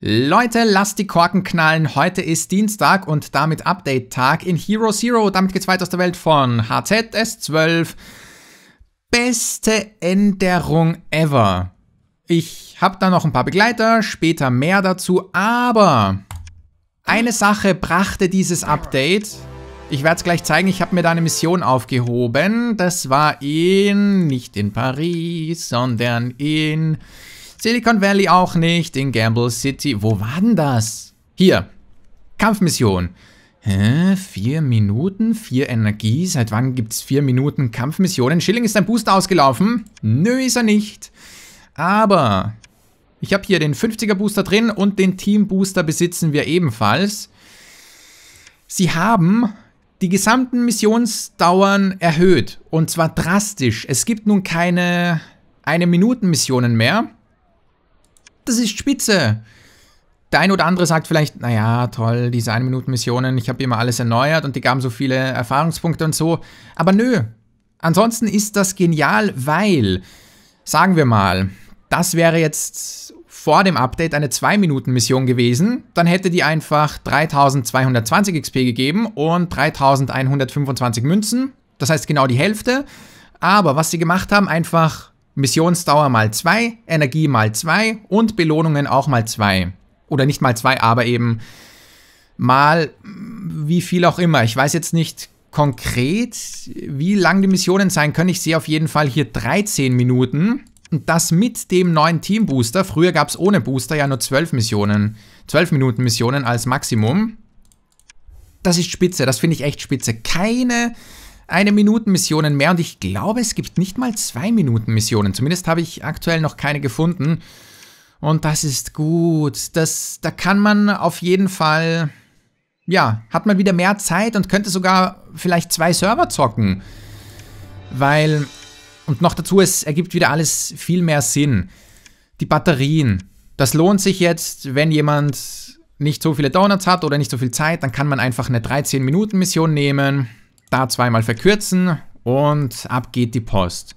Leute, lasst die Korken knallen. Heute ist Dienstag und damit Update-Tag in Hero Zero. Damit geht's weiter aus der Welt von HZS12. Beste Änderung ever. Ich habe da noch ein paar Begleiter, später mehr dazu, aber eine Sache brachte dieses Update. Ich werde es gleich zeigen, ich habe mir da eine Mission aufgehoben. Das war in, nicht in Paris, sondern in Silicon Valley auch nicht, in Gamble City. Wo war denn das? Hier, Kampfmission. Hä? Vier Minuten? Vier Energie? Seit wann gibt es vier Minuten Kampfmissionen? Schilling ist ein Booster ausgelaufen? Nö, ist er nicht. Aber ich habe hier den 50er Booster drin und den Team Booster besitzen wir ebenfalls. Sie haben die gesamten Missionsdauern erhöht und zwar drastisch. Es gibt nun keine 1 Minuten Missionen mehr, das ist spitze. Der ein oder andere sagt vielleicht, naja, toll, diese 1-Minuten-Missionen, ich habe immer alles erneuert und die gaben so viele Erfahrungspunkte und so. Aber nö, ansonsten ist das genial, weil, sagen wir mal, das wäre jetzt vor dem Update eine 2-Minuten-Mission gewesen, dann hätte die einfach 3220 XP gegeben und 3125 Münzen, das heißt genau die Hälfte. Aber was sie gemacht haben, einfach Missionsdauer mal 2, Energie mal 2 und Belohnungen auch mal 2. Oder nicht mal 2, aber eben mal wie viel auch immer. Ich weiß jetzt nicht konkret, wie lang die Missionen sein können. Ich sehe auf jeden Fall hier 13 Minuten. Und das mit dem neuen Team-Booster. Früher gab es ohne Booster ja nur 12 Missionen. 12 Minuten Missionen als Maximum. Das ist spitze, das finde ich echt spitze. Keine eine Minuten-Missionen mehr und ich glaube, es gibt nicht mal zwei Minuten-Missionen. Zumindest habe ich aktuell noch keine gefunden. Und das ist gut. Das, da kann man auf jeden Fall, ja, hat man wieder mehr Zeit und könnte sogar vielleicht zwei Server zocken. Weil, und noch dazu, es ergibt wieder alles viel mehr Sinn. Die Batterien, das lohnt sich jetzt, wenn jemand nicht so viele Donuts hat oder nicht so viel Zeit, dann kann man einfach eine 13-Minuten-Mission nehmen da zweimal verkürzen und ab geht die Post.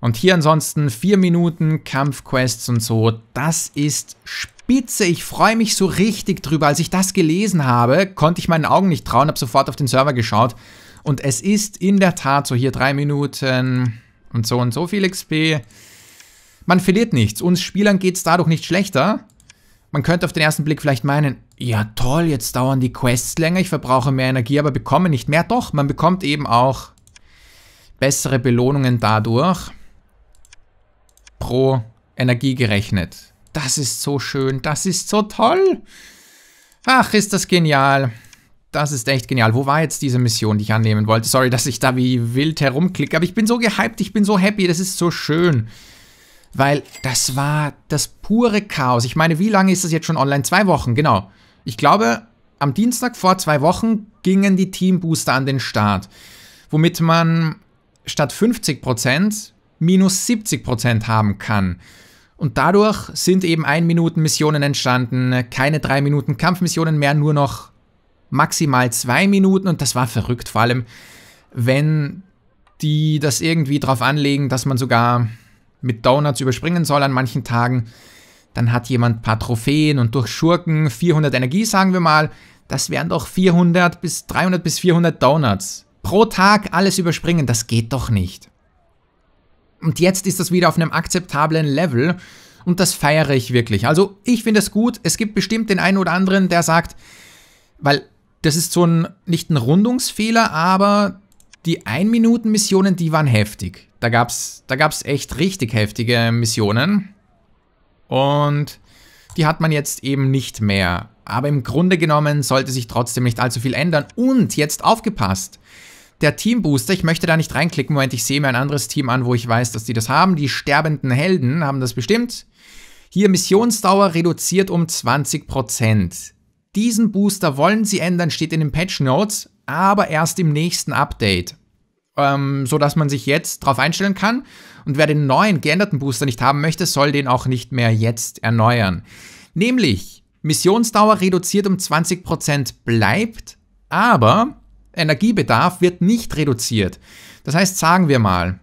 Und hier ansonsten vier Minuten Kampfquests und so, das ist spitze. Ich freue mich so richtig drüber. Als ich das gelesen habe, konnte ich meinen Augen nicht trauen, habe sofort auf den Server geschaut. Und es ist in der Tat so hier drei Minuten und so und so viel XP. Man verliert nichts. Uns Spielern geht es dadurch nicht schlechter. Man könnte auf den ersten Blick vielleicht meinen, ja toll, jetzt dauern die Quests länger, ich verbrauche mehr Energie, aber bekomme nicht mehr. Doch, man bekommt eben auch bessere Belohnungen dadurch pro Energie gerechnet. Das ist so schön, das ist so toll. Ach, ist das genial. Das ist echt genial. Wo war jetzt diese Mission, die ich annehmen wollte? Sorry, dass ich da wie wild herumklicke, aber ich bin so gehypt, ich bin so happy, das ist so schön weil das war das pure Chaos. Ich meine, wie lange ist das jetzt schon online? Zwei Wochen, genau. Ich glaube, am Dienstag vor zwei Wochen gingen die Teambooster an den Start, womit man statt 50% minus 70% haben kann. Und dadurch sind eben 1-Minuten-Missionen entstanden, keine 3-Minuten-Kampfmissionen mehr, nur noch maximal 2 Minuten. Und das war verrückt, vor allem wenn die das irgendwie drauf anlegen, dass man sogar mit Donuts überspringen soll an manchen Tagen. Dann hat jemand ein paar Trophäen und durch Schurken 400 Energie, sagen wir mal. Das wären doch 400 bis 300 bis 400 Donuts. Pro Tag alles überspringen, das geht doch nicht. Und jetzt ist das wieder auf einem akzeptablen Level und das feiere ich wirklich. Also ich finde es gut. Es gibt bestimmt den einen oder anderen, der sagt, weil das ist so ein, nicht ein Rundungsfehler, aber die 1-Minuten-Missionen, die waren heftig. Da gab es da gab's echt richtig heftige Missionen. Und die hat man jetzt eben nicht mehr. Aber im Grunde genommen sollte sich trotzdem nicht allzu viel ändern. Und jetzt aufgepasst! Der Teambooster, ich möchte da nicht reinklicken, Moment, ich sehe mir ein anderes Team an, wo ich weiß, dass die das haben. Die sterbenden Helden haben das bestimmt. Hier Missionsdauer reduziert um 20%. Diesen Booster wollen sie ändern, steht in den Patch Notes, aber erst im nächsten Update ähm, so dass man sich jetzt darauf einstellen kann. Und wer den neuen geänderten Booster nicht haben möchte, soll den auch nicht mehr jetzt erneuern. Nämlich Missionsdauer reduziert um 20% bleibt, aber Energiebedarf wird nicht reduziert. Das heißt, sagen wir mal,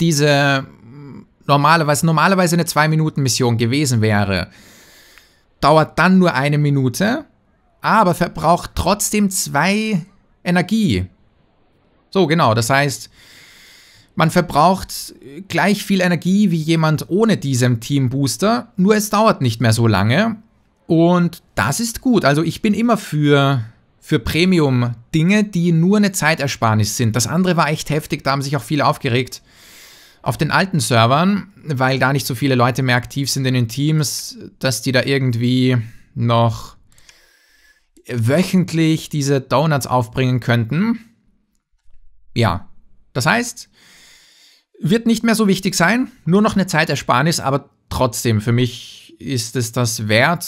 diese normalerweise, normalerweise eine 2-Minuten-Mission gewesen wäre, dauert dann nur eine Minute, aber verbraucht trotzdem 2 Energie. So, genau. Das heißt, man verbraucht gleich viel Energie wie jemand ohne diesem Team Booster, nur es dauert nicht mehr so lange. Und das ist gut. Also ich bin immer für, für Premium-Dinge, die nur eine Zeitersparnis sind. Das andere war echt heftig, da haben sich auch viele aufgeregt. Auf den alten Servern, weil da nicht so viele Leute mehr aktiv sind in den Teams, dass die da irgendwie noch wöchentlich diese Donuts aufbringen könnten. Ja, das heißt, wird nicht mehr so wichtig sein, nur noch eine Zeitersparnis, aber trotzdem, für mich ist es das wert.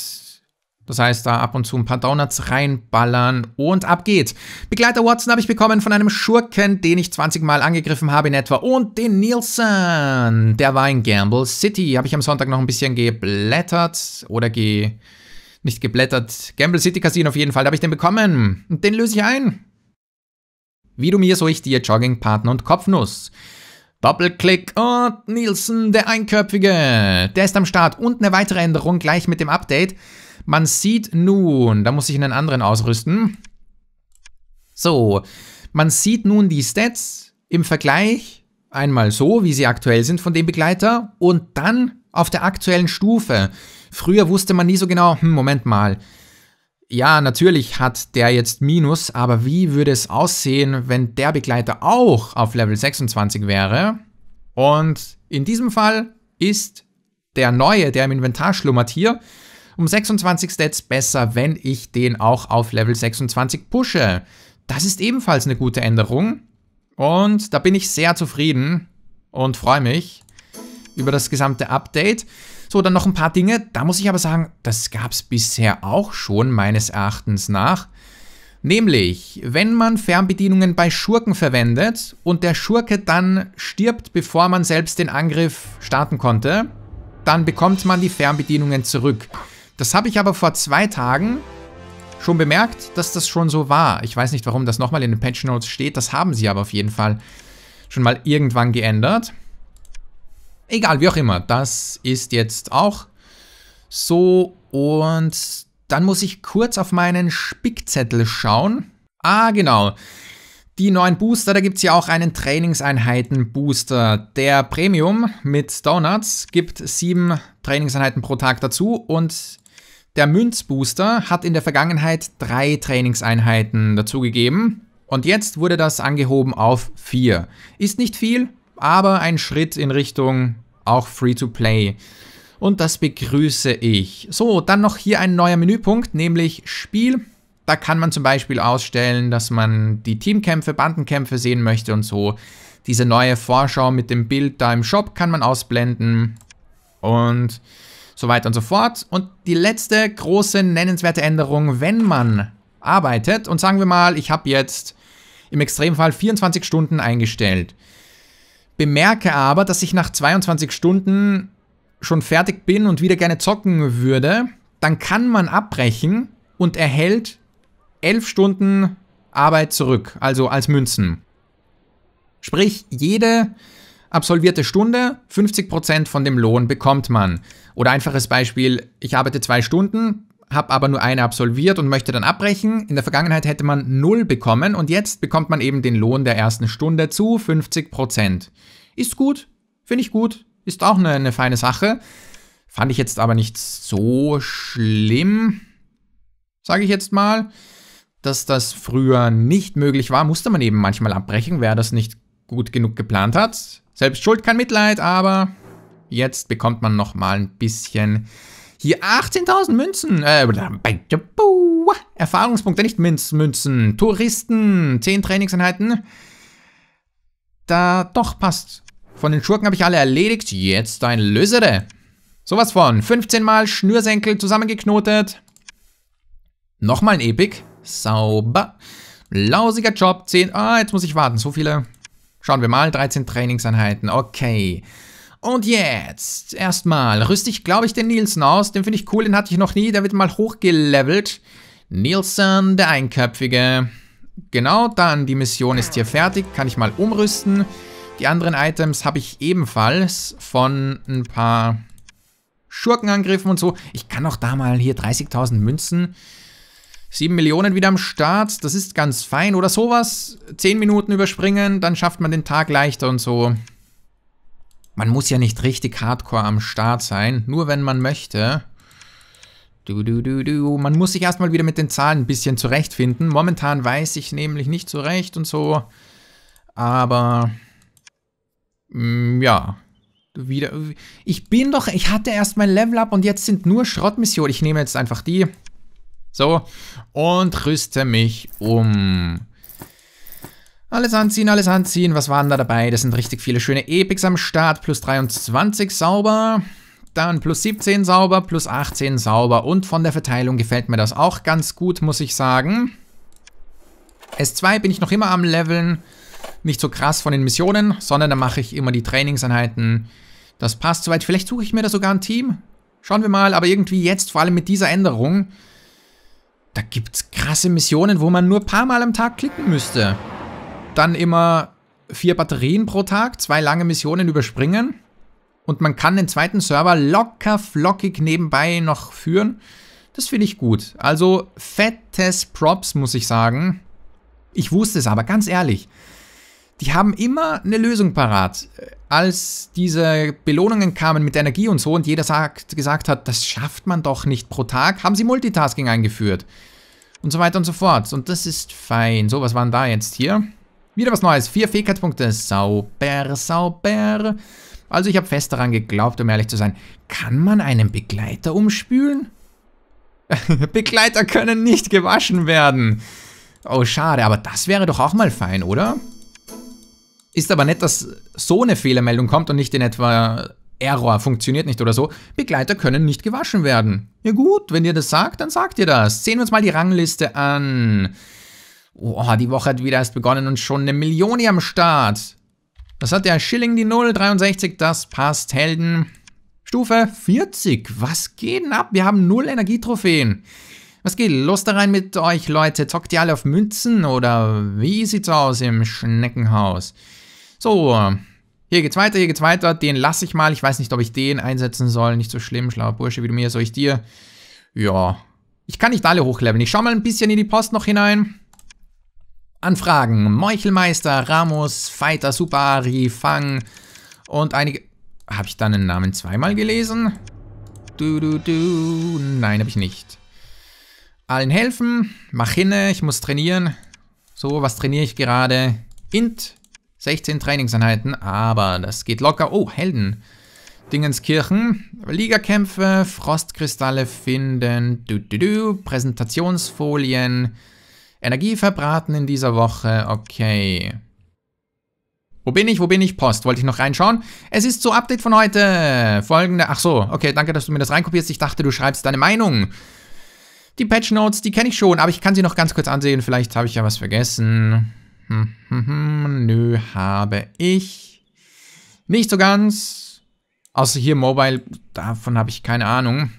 Das heißt, da ab und zu ein paar Donuts reinballern und ab geht. Begleiter Watson habe ich bekommen von einem Schurken, den ich 20 Mal angegriffen habe in etwa. Und den Nielsen, der war in Gamble City. Habe ich am Sonntag noch ein bisschen geblättert oder ge... nicht geblättert. Gamble City Casino auf jeden Fall, da habe ich den bekommen. Und den löse ich ein. Wie du mir, so ich dir, Joggingpartner und Kopfnuss. Doppelklick und Nielsen, der Einköpfige. Der ist am Start. Und eine weitere Änderung gleich mit dem Update. Man sieht nun, da muss ich einen anderen ausrüsten. So, man sieht nun die Stats im Vergleich einmal so, wie sie aktuell sind von dem Begleiter und dann auf der aktuellen Stufe. Früher wusste man nie so genau, hm, Moment mal, ja, natürlich hat der jetzt Minus, aber wie würde es aussehen, wenn der Begleiter auch auf Level 26 wäre? Und in diesem Fall ist der neue, der im Inventar schlummert hier, um 26 Stats besser, wenn ich den auch auf Level 26 pushe. Das ist ebenfalls eine gute Änderung und da bin ich sehr zufrieden und freue mich über das gesamte Update. So, dann noch ein paar Dinge. Da muss ich aber sagen, das gab es bisher auch schon, meines Erachtens nach. Nämlich, wenn man Fernbedienungen bei Schurken verwendet und der Schurke dann stirbt, bevor man selbst den Angriff starten konnte, dann bekommt man die Fernbedienungen zurück. Das habe ich aber vor zwei Tagen schon bemerkt, dass das schon so war. Ich weiß nicht, warum das nochmal in den Patch Notes steht, das haben sie aber auf jeden Fall schon mal irgendwann geändert. Egal, wie auch immer, das ist jetzt auch so und dann muss ich kurz auf meinen Spickzettel schauen. Ah, genau. Die neuen Booster, da gibt es ja auch einen Trainingseinheiten-Booster. Der Premium mit Donuts gibt sieben Trainingseinheiten pro Tag dazu und der Münzbooster hat in der Vergangenheit drei Trainingseinheiten dazugegeben und jetzt wurde das angehoben auf vier. Ist nicht viel, aber ein Schritt in Richtung auch Free-to-Play. Und das begrüße ich. So, dann noch hier ein neuer Menüpunkt, nämlich Spiel. Da kann man zum Beispiel ausstellen, dass man die Teamkämpfe, Bandenkämpfe sehen möchte und so. Diese neue Vorschau mit dem Bild da im Shop kann man ausblenden und so weiter und so fort. Und die letzte große nennenswerte Änderung, wenn man arbeitet und sagen wir mal, ich habe jetzt im Extremfall 24 Stunden eingestellt. Bemerke aber, dass ich nach 22 Stunden schon fertig bin und wieder gerne zocken würde, dann kann man abbrechen und erhält 11 Stunden Arbeit zurück, also als Münzen. Sprich, jede absolvierte Stunde, 50% von dem Lohn bekommt man. Oder einfaches Beispiel, ich arbeite zwei Stunden, habe aber nur eine absolviert und möchte dann abbrechen. In der Vergangenheit hätte man 0 bekommen und jetzt bekommt man eben den Lohn der ersten Stunde zu 50%. Ist gut, finde ich gut, ist auch eine, eine feine Sache. Fand ich jetzt aber nicht so schlimm, sage ich jetzt mal. Dass das früher nicht möglich war, musste man eben manchmal abbrechen, wer das nicht gut genug geplant hat. Selbst schuld, kein Mitleid, aber jetzt bekommt man nochmal ein bisschen hier 18.000 Münzen. Äh, Erfahrungspunkte, nicht Münz, Münzen. Touristen, 10 Trainingseinheiten. Da doch passt. Von den Schurken habe ich alle erledigt. Jetzt ein Lösere. Sowas von. 15 Mal Schnürsenkel zusammengeknotet. Nochmal ein Epic. Sauber. Lausiger Job. 10. Ah, jetzt muss ich warten. So viele. Schauen wir mal. 13 Trainingseinheiten. Okay. Okay. Und jetzt erstmal rüste ich, glaube ich, den Nielsen aus. Den finde ich cool, den hatte ich noch nie. Der wird mal hochgelevelt. Nielsen, der Einköpfige. Genau, dann die Mission ist hier fertig. Kann ich mal umrüsten. Die anderen Items habe ich ebenfalls von ein paar Schurkenangriffen und so. Ich kann auch da mal hier 30.000 Münzen. 7 Millionen wieder am Start. Das ist ganz fein oder sowas. 10 Minuten überspringen, dann schafft man den Tag leichter und so. Man muss ja nicht richtig hardcore am Start sein, nur wenn man möchte. Du, du, du, du. Man muss sich erstmal wieder mit den Zahlen ein bisschen zurechtfinden. Momentan weiß ich nämlich nicht zurecht und so. Aber mh, mm, ja, wieder. Ich bin doch, ich hatte erst mein Level up und jetzt sind nur Schrottmissionen. Ich nehme jetzt einfach die. So. Und rüste mich um. Alles anziehen, alles anziehen. Was waren da dabei? Das sind richtig viele schöne Epics am Start. Plus 23 sauber. Dann plus 17 sauber, plus 18 sauber. Und von der Verteilung gefällt mir das auch ganz gut, muss ich sagen. S2 bin ich noch immer am Leveln. Nicht so krass von den Missionen, sondern da mache ich immer die Trainingseinheiten. Das passt soweit. Vielleicht suche ich mir da sogar ein Team. Schauen wir mal. Aber irgendwie jetzt, vor allem mit dieser Änderung, da gibt es krasse Missionen, wo man nur ein paar Mal am Tag klicken müsste dann immer vier Batterien pro Tag, zwei lange Missionen überspringen und man kann den zweiten Server locker flockig nebenbei noch führen. Das finde ich gut. Also fettes Props, muss ich sagen. Ich wusste es aber, ganz ehrlich. Die haben immer eine Lösung parat. Als diese Belohnungen kamen mit Energie und so und jeder sagt, gesagt hat, das schafft man doch nicht pro Tag, haben sie Multitasking eingeführt. Und so weiter und so fort. Und das ist fein. So, was waren da jetzt hier? Wieder was Neues. Vier Fähigkeitspunkte. Sauber, sauber. Also ich habe fest daran geglaubt, um ehrlich zu sein. Kann man einen Begleiter umspülen? Begleiter können nicht gewaschen werden. Oh, schade. Aber das wäre doch auch mal fein, oder? Ist aber nett, dass so eine Fehlermeldung kommt und nicht in etwa Error funktioniert nicht oder so. Begleiter können nicht gewaschen werden. Ja gut, wenn ihr das sagt, dann sagt ihr das. Sehen wir uns mal die Rangliste an. Oh, die Woche hat wieder erst begonnen und schon eine Million hier am Start. Das hat der Schilling die 0, 63, das passt Helden. Stufe 40, was geht denn ab? Wir haben 0 Energietrophäen. Was geht los da rein mit euch, Leute? Zockt ihr alle auf Münzen oder wie sieht's aus im Schneckenhaus? So, hier geht's weiter, hier geht's weiter. Den lasse ich mal. Ich weiß nicht, ob ich den einsetzen soll. Nicht so schlimm, schlauer Bursche wie du mir, soll ich dir? Ja. Ich kann nicht alle hochleveln. Ich schau mal ein bisschen in die Post noch hinein. Anfragen. Meuchelmeister, Ramos, Fighter, Supari, Fang und einige... Habe ich dann den Namen zweimal gelesen? Du, du, du. Nein, habe ich nicht. Allen helfen. Mach hinne, ich muss trainieren. So, was trainiere ich gerade? Int. 16 Trainingseinheiten, aber das geht locker. Oh, Helden. Dingenskirchen. Ligakämpfe, Frostkristalle finden, du, du, du, Präsentationsfolien, Energie verbraten in dieser Woche, okay. Wo bin ich? Wo bin ich? Post. Wollte ich noch reinschauen? Es ist so Update von heute. Folgende. Ach so, okay, danke, dass du mir das reinkopierst. Ich dachte, du schreibst deine Meinung. Die Patch Notes, die kenne ich schon, aber ich kann sie noch ganz kurz ansehen. Vielleicht habe ich ja was vergessen. Hm, hm, hm, hm. nö, habe ich. Nicht so ganz. Außer hier Mobile, davon habe ich keine Ahnung.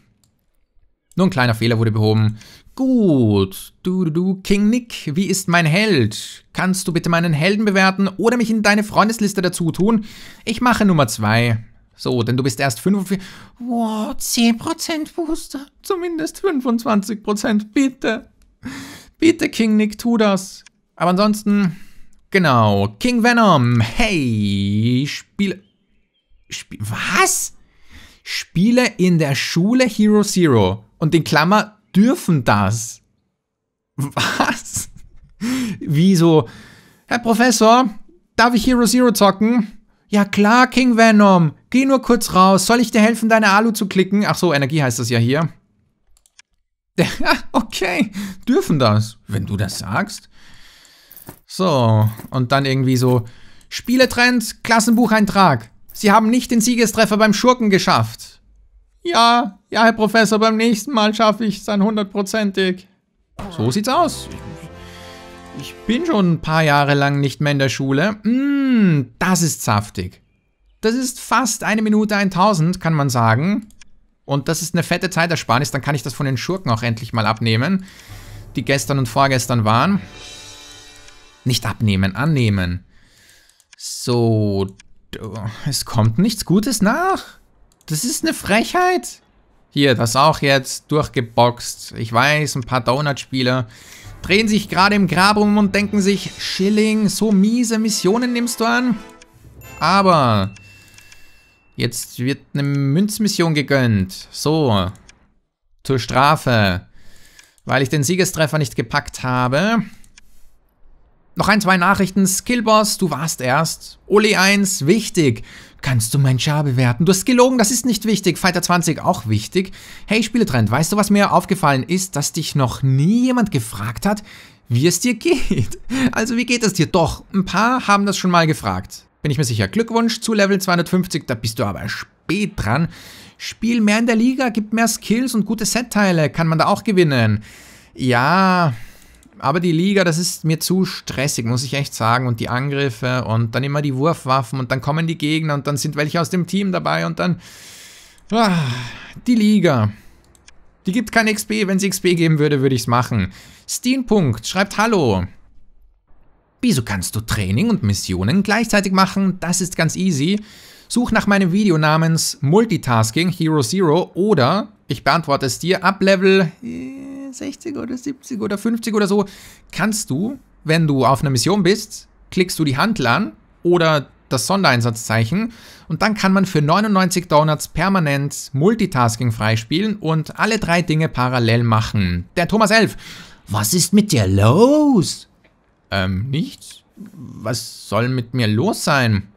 Nur ein kleiner Fehler wurde behoben. Gut, du, du, du, King Nick, wie ist mein Held? Kannst du bitte meinen Helden bewerten oder mich in deine Freundesliste dazu tun? Ich mache Nummer 2. So, denn du bist erst 45. Wow, 10% Booster. Zumindest 25%. Bitte. Bitte, King Nick, tu das. Aber ansonsten, genau. King Venom. Hey, spiele. Spiel, was? Spiele in der Schule Hero Zero. Und in Klammer dürfen das. Was? Wieso? Herr Professor, darf ich Hero Zero zocken? Ja klar, King Venom. Geh nur kurz raus. Soll ich dir helfen, deine Alu zu klicken? Ach so, Energie heißt das ja hier. okay, dürfen das, wenn du das sagst. So, und dann irgendwie so, Spieletrend, Klassenbucheintrag. Sie haben nicht den Siegestreffer beim Schurken geschafft. Ja, ja, Herr Professor, beim nächsten Mal schaffe ich es dann hundertprozentig. So sieht's aus. Ich bin schon ein paar Jahre lang nicht mehr in der Schule. Mh, hm, das ist saftig. Das ist fast eine Minute 1000, kann man sagen. Und das ist eine fette Zeitersparnis, dann kann ich das von den Schurken auch endlich mal abnehmen, die gestern und vorgestern waren. Nicht abnehmen, annehmen. So, es kommt nichts Gutes nach. Das ist eine Frechheit. Hier, das auch jetzt, durchgeboxt. Ich weiß, ein paar Donut-Spieler drehen sich gerade im Grab um und denken sich, Schilling, so miese Missionen nimmst du an. Aber jetzt wird eine Münzmission gegönnt. So, zur Strafe. Weil ich den Siegestreffer nicht gepackt habe. Noch ein, zwei Nachrichten. Skillboss, du warst erst. Oli 1, wichtig. Kannst du mein Char bewerten? Du hast gelogen, das ist nicht wichtig. Fighter 20 auch wichtig. Hey Spieletrend, weißt du, was mir aufgefallen ist, dass dich noch nie jemand gefragt hat, wie es dir geht? Also wie geht es dir? Doch, ein paar haben das schon mal gefragt. Bin ich mir sicher. Glückwunsch zu Level 250, da bist du aber spät dran. Spiel mehr in der Liga, gib mehr Skills und gute Setteile, kann man da auch gewinnen. Ja, aber die Liga, das ist mir zu stressig, muss ich echt sagen. Und die Angriffe und dann immer die Wurfwaffen und dann kommen die Gegner und dann sind welche aus dem Team dabei und dann... Ah, die Liga. Die gibt kein XP. Wenn sie XP geben würde, würde ich es machen. Steenpunkt schreibt Hallo. Wieso kannst du Training und Missionen gleichzeitig machen? Das ist ganz easy. Such nach meinem Video namens Multitasking Hero Zero oder ich beantworte es dir ab Level... Äh, 60 oder 70 oder 50 oder so, kannst du, wenn du auf einer Mission bist, klickst du die Handel an oder das Sondereinsatzzeichen und dann kann man für 99 Donuts permanent Multitasking freispielen und alle drei Dinge parallel machen. Der Thomas Elf, was ist mit dir los? Ähm, nichts. Was soll mit mir los sein?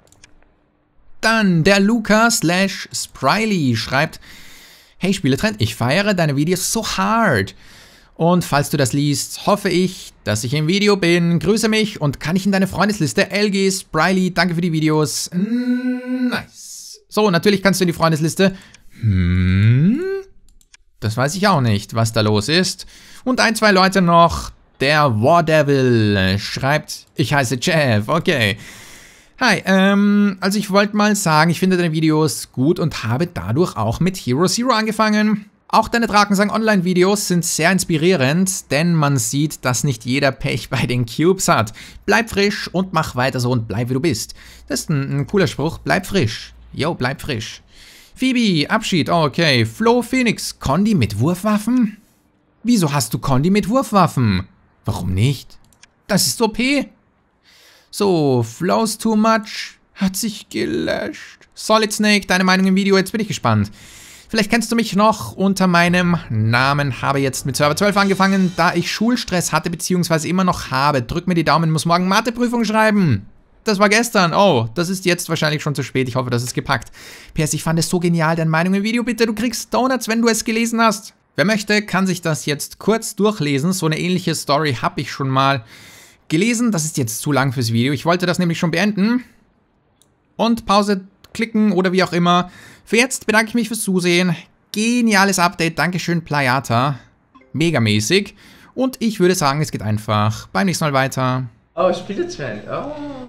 Dann der Luca slash Spriley schreibt, Hey Spieletrend, ich feiere deine Videos so hart. Und falls du das liest, hoffe ich, dass ich im Video bin. Grüße mich und kann ich in deine Freundesliste? LG, Spriley, danke für die Videos. Mm, nice. So, natürlich kannst du in die Freundesliste. Hm? Das weiß ich auch nicht, was da los ist. Und ein, zwei Leute noch. Der War Devil schreibt, ich heiße Jeff, okay. Hi, ähm, also ich wollte mal sagen, ich finde deine Videos gut und habe dadurch auch mit Hero Zero angefangen. Auch deine Drakensang Online-Videos sind sehr inspirierend, denn man sieht, dass nicht jeder Pech bei den Cubes hat. Bleib frisch und mach weiter so und bleib wie du bist. Das ist ein, ein cooler Spruch, bleib frisch. Yo, bleib frisch. Phoebe, Abschied, okay. Flo, Phoenix, Condi mit Wurfwaffen? Wieso hast du Condi mit Wurfwaffen? Warum nicht? Das ist OP. So, Flows too much. Hat sich gelöscht. Solid Snake, deine Meinung im Video, jetzt bin ich gespannt. Vielleicht kennst du mich noch unter meinem Namen, habe jetzt mit Server 12 angefangen, da ich Schulstress hatte bzw. immer noch habe. Drück mir die Daumen, muss morgen Matheprüfung schreiben. Das war gestern. Oh, das ist jetzt wahrscheinlich schon zu spät. Ich hoffe, das ist gepackt. PS, ich fand es so genial. Deine Meinung im Video bitte. Du kriegst Donuts, wenn du es gelesen hast. Wer möchte, kann sich das jetzt kurz durchlesen. So eine ähnliche Story habe ich schon mal gelesen. Das ist jetzt zu lang fürs Video. Ich wollte das nämlich schon beenden. Und Pause klicken oder wie auch immer. Für jetzt bedanke ich mich fürs Zusehen. Geniales Update. Dankeschön, Playata. Megamäßig. Und ich würde sagen, es geht einfach beim nächsten Mal weiter. Oh, Spielezeit. Oh.